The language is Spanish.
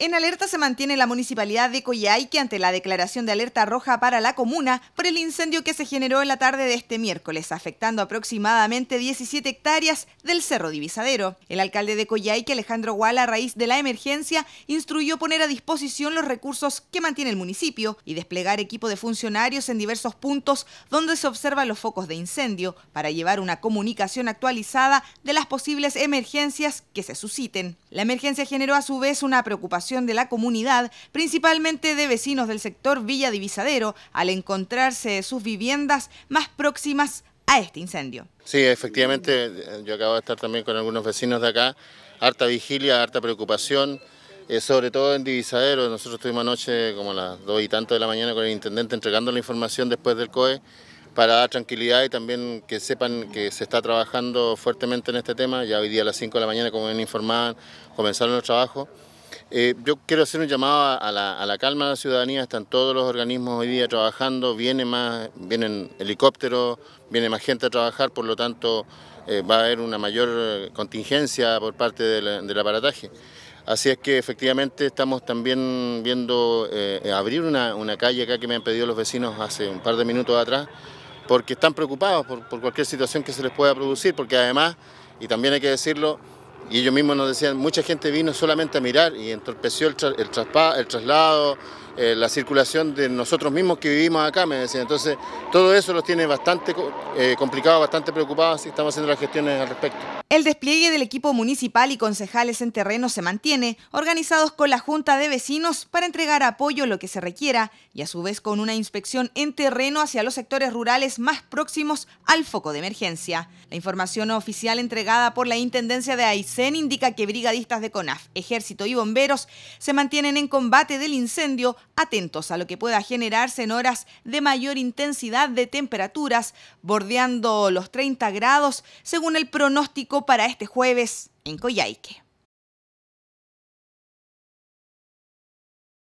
En alerta se mantiene la municipalidad de Coyhaique ante la declaración de alerta roja para la comuna por el incendio que se generó en la tarde de este miércoles, afectando aproximadamente 17 hectáreas del Cerro Divisadero. El alcalde de Coyhaique, Alejandro Guala, a raíz de la emergencia, instruyó poner a disposición los recursos que mantiene el municipio y desplegar equipo de funcionarios en diversos puntos donde se observan los focos de incendio para llevar una comunicación actualizada de las posibles emergencias que se susciten. La emergencia generó a su vez una preocupación de la comunidad, principalmente de vecinos del sector Villa Divisadero, al encontrarse sus viviendas más próximas a este incendio. Sí, efectivamente, eh, yo acabo de estar también con algunos vecinos de acá, harta vigilia, harta preocupación, eh, sobre todo en Divisadero, nosotros estuvimos anoche como a las dos y tanto de la mañana con el intendente entregando la información después del COE para dar tranquilidad y también que sepan que se está trabajando fuertemente en este tema, ya hoy día a las 5 de la mañana, como bien informaban, comenzaron los trabajos. Eh, yo quiero hacer un llamado a la, calma de la ciudadanía, están todos los organismos hoy día trabajando, viene más, vienen helicópteros, viene más gente a trabajar, por lo tanto eh, va a haber una mayor eh, contingencia por parte del aparataje. Así es que efectivamente estamos también viendo abrir una, calle acá que me han pedido los vecinos hace un par de minutos atrás, porque están preocupados por cualquier situación que se les pueda producir, porque además, y también hay que decirlo, y ellos mismos nos decían, mucha gente vino solamente a mirar y entorpeció el, el, traslado, eh, la circulación de nosotros mismos que vivimos acá, me decían. Entonces, todo eso los tiene bastante eh, complicados, bastante preocupados y estamos haciendo las gestiones al respecto. El despliegue del equipo municipal y concejales en terreno se mantiene, organizados con la Junta de Vecinos para entregar apoyo lo que se requiera y a su vez con una inspección en terreno hacia los sectores rurales más próximos al foco de emergencia. La información oficial entregada por la Intendencia de AIC CEN indica que brigadistas de CONAF, ejército y bomberos se mantienen en combate del incendio, atentos a lo que pueda generarse en horas de mayor intensidad de temperaturas, bordeando los 30 grados, según el pronóstico para este jueves en Coyhaique.